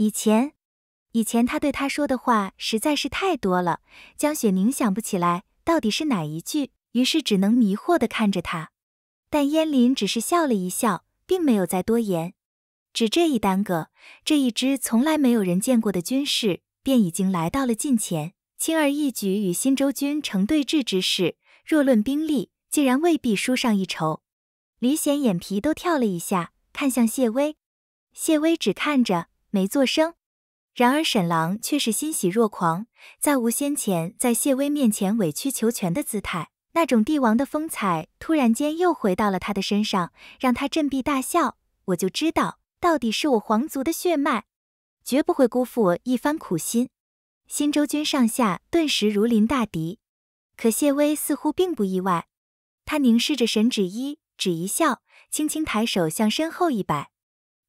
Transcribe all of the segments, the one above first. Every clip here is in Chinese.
以前，以前他对他说的话实在是太多了，江雪宁想不起来到底是哪一句，于是只能迷惑的看着他。但燕临只是笑了一笑，并没有再多言。只这一耽搁，这一支从来没有人见过的军士便已经来到了近前，轻而易举与新州军成对峙之势。若论兵力，竟然未必输上一筹。李显眼皮都跳了一下，看向谢威，谢威只看着。没作声，然而沈郎却是欣喜若狂，再无先前在谢威面前委曲求全的姿态，那种帝王的风采突然间又回到了他的身上，让他振臂大笑。我就知道，到底是我皇族的血脉，绝不会辜负我一番苦心。新州军上下顿时如临大敌，可谢威似乎并不意外，他凝视着沈芷一，只一笑，轻轻抬手向身后一摆，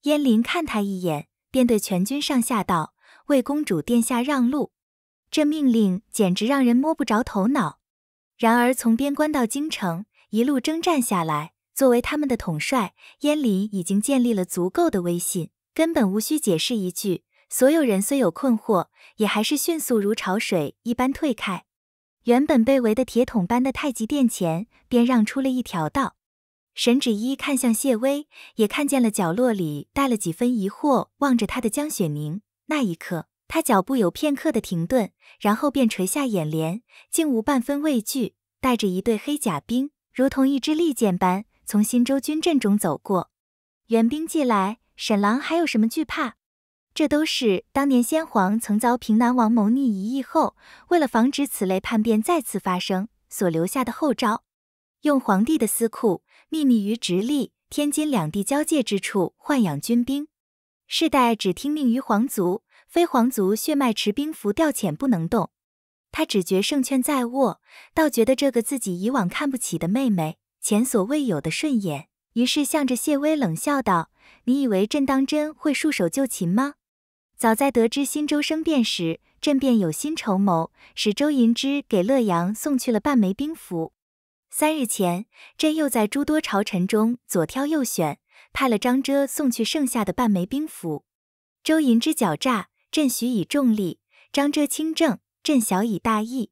燕临看他一眼。便对全军上下道：“为公主殿下让路。”这命令简直让人摸不着头脑。然而从边关到京城，一路征战下来，作为他们的统帅，燕临已经建立了足够的威信，根本无需解释一句。所有人虽有困惑，也还是迅速如潮水一般退开。原本被围的铁桶般的太极殿前，便让出了一条道。沈芷一看向谢威，也看见了角落里带了几分疑惑望着他的江雪凝。那一刻，他脚步有片刻的停顿，然后便垂下眼帘，竟无半分畏惧，带着一队黑甲兵，如同一支利剑般从新州军阵中走过。援兵既来，沈郎还有什么惧怕？这都是当年先皇曾遭平南王谋逆一役后，为了防止此类叛变再次发生所留下的后招，用皇帝的私库。秘密于直隶、天津两地交界之处豢养军兵，世代只听命于皇族，非皇族血脉持兵符调遣不能动。他只觉胜券在握，倒觉得这个自己以往看不起的妹妹前所未有的顺眼，于是向着谢威冷笑道：“你以为朕当真会束手就擒吗？”早在得知新州生变时，朕便有心筹谋，使周银之给乐阳送去了半枚兵符。三日前，朕又在诸多朝臣中左挑右选，派了张遮送去剩下的半枚兵符。周银之狡诈，朕许以重利；张遮清正，朕小以大义。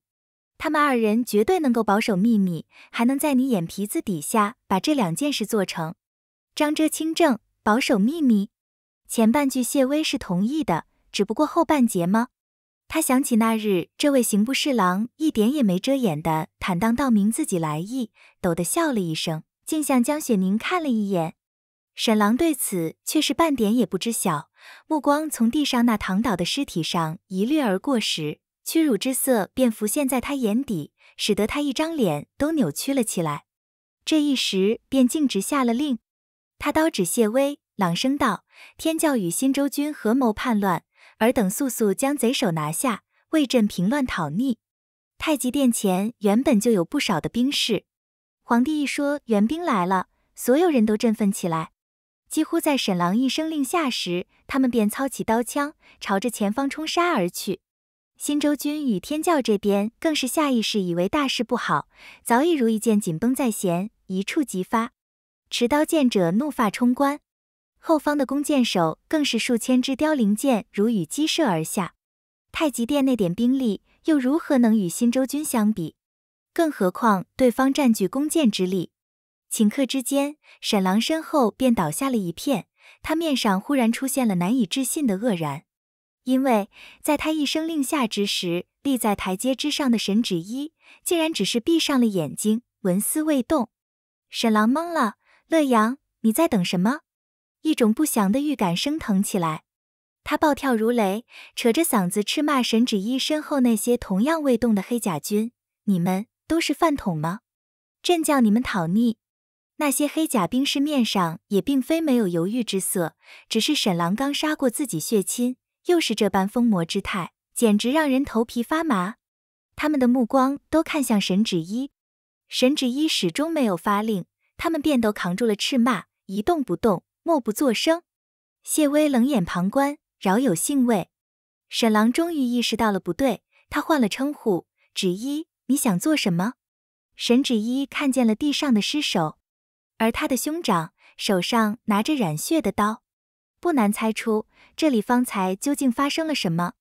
他们二人绝对能够保守秘密，还能在你眼皮子底下把这两件事做成。张遮清正，保守秘密。前半句谢威是同意的，只不过后半截吗？他想起那日，这位刑部侍郎一点也没遮掩的坦荡道明自己来意，抖得笑了一声，竟向江雪凝看了一眼。沈郎对此却是半点也不知晓，目光从地上那躺倒的尸体上一掠而过时，屈辱之色便浮现在他眼底，使得他一张脸都扭曲了起来。这一时便径直下了令，他刀指谢威，朗声道：“天教与新州军合谋叛乱。”而等速速将贼首拿下，为朕平乱讨逆。太极殿前原本就有不少的兵士，皇帝一说援兵来了，所有人都振奋起来。几乎在沈狼一声令下时，他们便操起刀枪，朝着前方冲杀而去。新州军与天教这边更是下意识以为大事不好，早已如一箭紧绷在弦，一触即发。持刀剑者怒发冲冠。后方的弓箭手更是数千支凋零箭如雨击射而下，太极殿那点兵力又如何能与新州军相比？更何况对方占据弓箭之力，顷刻之间，沈郎身后便倒下了一片。他面上忽然出现了难以置信的愕然，因为在他一声令下之时，立在台阶之上的沈芷一竟然只是闭上了眼睛，纹丝未动。沈郎懵了：“乐阳，你在等什么？”一种不祥的预感升腾起来，他暴跳如雷，扯着嗓子斥骂沈芷依身后那些同样未动的黑甲军：“你们都是饭桶吗？朕叫你们讨逆！”那些黑甲兵士面上也并非没有犹豫之色，只是沈狼刚杀过自己血亲，又是这般疯魔之态，简直让人头皮发麻。他们的目光都看向沈芷依，沈芷依始终没有发令，他们便都扛住了斥骂，一动不动。默不作声，谢威冷眼旁观，饶有兴味。沈郎终于意识到了不对，他换了称呼，纸一，你想做什么？沈纸一看见了地上的尸首，而他的兄长手上拿着染血的刀，不难猜出这里方才究竟发生了什么。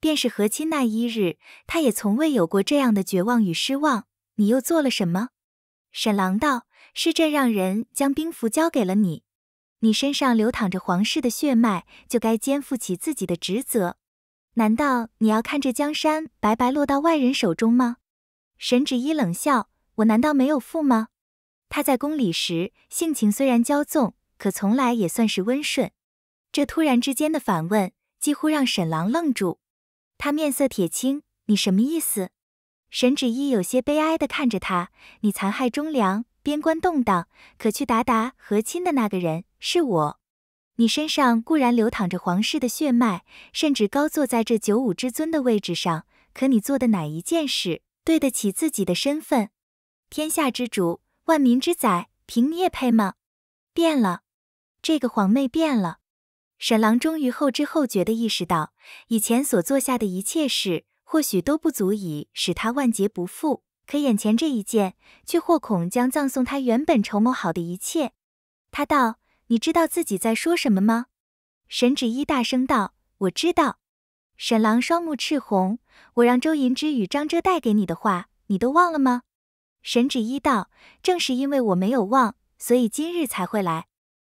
便是和亲那一日，他也从未有过这样的绝望与失望。你又做了什么？沈郎道：“是朕让人将兵符交给了你。”你身上流淌着皇室的血脉，就该肩负起自己的职责。难道你要看着江山白白落到外人手中吗？沈芷衣冷笑，我难道没有负吗？他在宫里时，性情虽然骄纵，可从来也算是温顺。这突然之间的反问，几乎让沈郎愣住。他面色铁青，你什么意思？沈芷衣有些悲哀地看着他，你残害忠良。边关动荡，可去达达和亲的那个人是我。你身上固然流淌着皇室的血脉，甚至高坐在这九五之尊的位置上，可你做的哪一件事对得起自己的身份？天下之主，万民之宰，凭你也配吗？变了，这个皇妹变了。沈郎终于后知后觉地意识到，以前所做下的一切事，或许都不足以使他万劫不复。可眼前这一剑，却或恐将葬送他原本筹谋好的一切。他道：“你知道自己在说什么吗？”沈芷一大声道：“我知道。”沈郎双目赤红：“我让周银之与张遮带给你的话，你都忘了吗？”沈芷一道：“正是因为我没有忘，所以今日才会来。”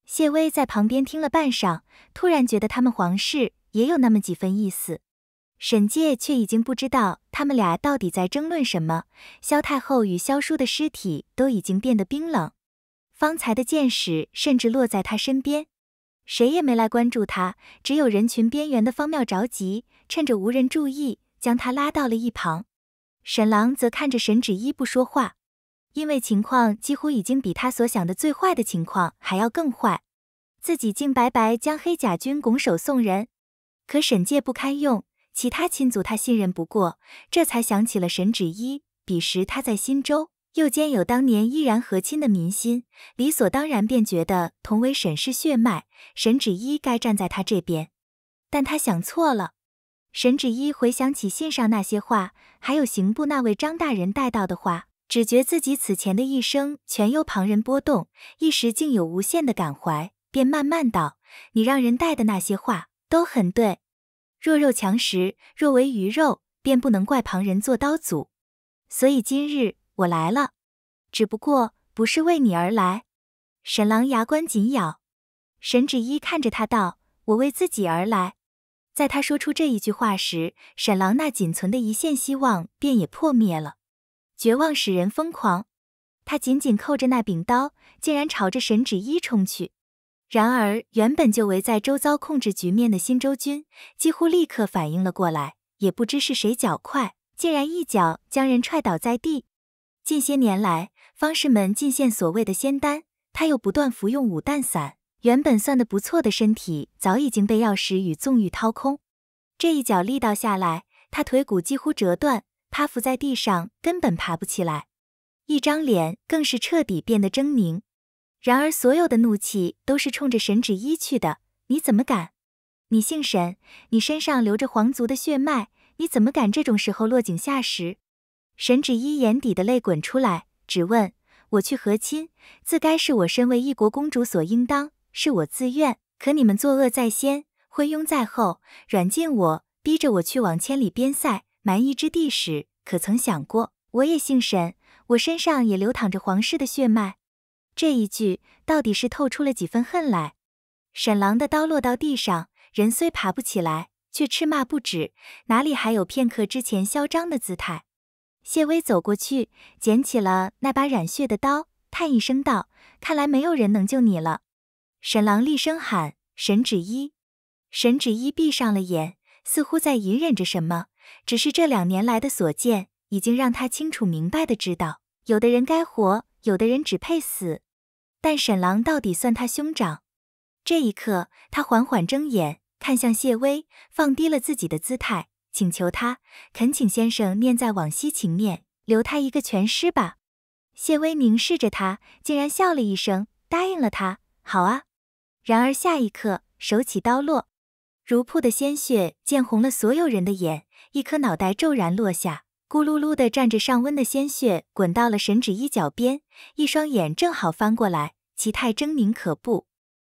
谢威在旁边听了半晌，突然觉得他们皇室也有那么几分意思。沈介却已经不知道他们俩到底在争论什么。萧太后与萧叔的尸体都已经变得冰冷，方才的箭矢甚至落在他身边，谁也没来关注他。只有人群边缘的方妙着急，趁着无人注意，将他拉到了一旁。沈郎则看着沈芷依不说话，因为情况几乎已经比他所想的最坏的情况还要更坏，自己竟白白将黑甲军拱手送人。可沈介不堪用。其他亲族他信任不过，这才想起了沈芷一。彼时他在新州，又兼有当年依然和亲的民心，理所当然便觉得同为沈氏血脉，沈芷一该站在他这边。但他想错了。沈芷一回想起信上那些话，还有刑部那位张大人带到的话，只觉自己此前的一生全由旁人波动，一时竟有无限的感怀，便慢慢道：“你让人带的那些话都很对。”弱肉强食，若为鱼肉，便不能怪旁人做刀俎。所以今日我来了，只不过不是为你而来。沈郎牙关紧咬，沈芷一看着他道：“我为自己而来。”在他说出这一句话时，沈郎那仅存的一线希望便也破灭了。绝望使人疯狂，他紧紧扣着那柄刀，竟然朝着沈芷一冲去。然而，原本就围在周遭控制局面的新州军几乎立刻反应了过来，也不知是谁脚快，竟然一脚将人踹倒在地。近些年来，方士们进献所谓的仙丹，他又不断服用五丹散，原本算得不错的身体早已经被药石与纵欲掏空。这一脚力道下来，他腿骨几乎折断，趴伏在地上，根本爬不起来，一张脸更是彻底变得狰狞。然而，所有的怒气都是冲着神芷一去的。你怎么敢？你姓沈，你身上流着皇族的血脉，你怎么敢这种时候落井下石？沈芷一眼底的泪滚出来，只问：“我去和亲，自该是我身为一国公主所应当，是我自愿。可你们作恶在先，昏庸在后，软禁我，逼着我去往千里边塞蛮夷之地时，可曾想过？我也姓沈，我身上也流淌着皇室的血脉。”这一句到底是透出了几分恨来。沈郎的刀落到地上，人虽爬不起来，却叱骂不止，哪里还有片刻之前嚣张的姿态？谢威走过去，捡起了那把染血的刀，叹一声道：“看来没有人能救你了。”沈郎厉声喊：“沈芷一！”沈芷一闭上了眼，似乎在隐忍着什么。只是这两年来的所见，已经让他清楚明白的知道，有的人该活，有的人只配死。但沈郎到底算他兄长。这一刻，他缓缓睁眼，看向谢威，放低了自己的姿态，请求他，恳请先生念在往昔情面，留他一个全尸吧。谢威凝视着他，竟然笑了一声，答应了他。好啊。然而下一刻，手起刀落，如瀑的鲜血溅红了所有人的眼，一颗脑袋骤然落下，咕噜噜的沾着尚温的鲜血滚到了神指衣角边，一双眼正好翻过来。其态狰狞可怖，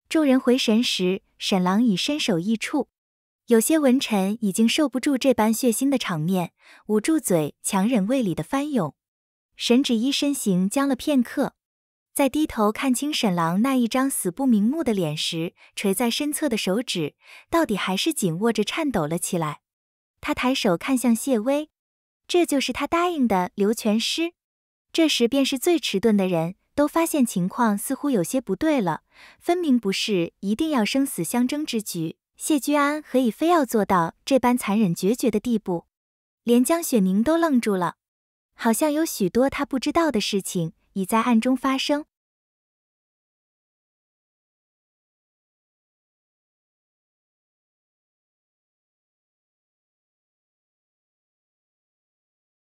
众人回神时，沈郎已身首异处。有些文臣已经受不住这般血腥的场面，捂住嘴，强忍胃里的翻涌。沈芷依身形僵了片刻，在低头看清沈郎那一张死不瞑目的脸时，垂在身侧的手指到底还是紧握着，颤抖了起来。他抬手看向谢威，这就是他答应的刘全师。这时便是最迟钝的人。都发现情况似乎有些不对了，分明不是一定要生死相争之局，谢居安何以非要做到这般残忍决绝的地步？连江雪凝都愣住了，好像有许多他不知道的事情已在暗中发生。